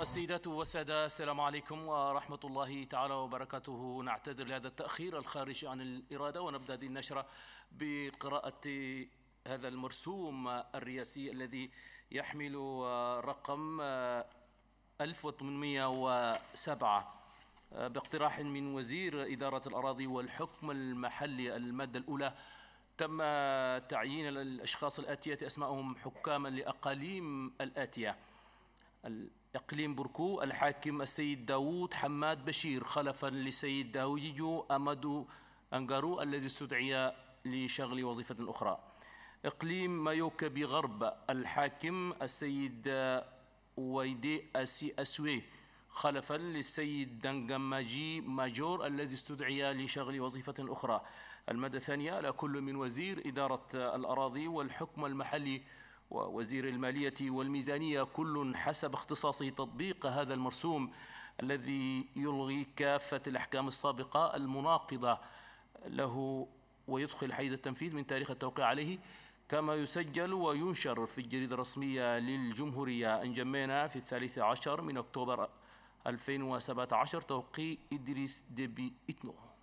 السيدات والسادة السلام عليكم ورحمة الله تعالى وبركاته نعتذر لهذا التأخير الخارج عن الإرادة ونبدأ هذه النشرة بقراءة هذا المرسوم الرئاسي الذي يحمل رقم 1807 باقتراح من وزير إدارة الأراضي والحكم المحلي المادة الأولى تم تعيين الأشخاص الآتية أسمائهم حكاما لأقاليم الآتية الإقليم بركو الحاكم السيد داوود حماد بشير خلفا لسيد داويجو أمدو أنغارو الذي استدعي لشغل وظيفة أخرى إقليم مايوكا بغرب الحاكم السيد ويدي أسي أسوي خلفا للسيد دنجماجي ماجور الذي استدعي لشغل وظيفة أخرى المدى الثانية لكل من وزير إدارة الأراضي والحكم المحلي ووزير المالية والميزانية كل حسب اختصاصه تطبيق هذا المرسوم الذي يلغي كافة الأحكام السابقة المناقضة له ويدخل حيز التنفيذ من تاريخ التوقيع عليه كما يسجل وينشر في الجريدة الرسمية للجمهورية انجمينا في الثالث عشر من أكتوبر 2017 توقيع إدريس ديبي إتنو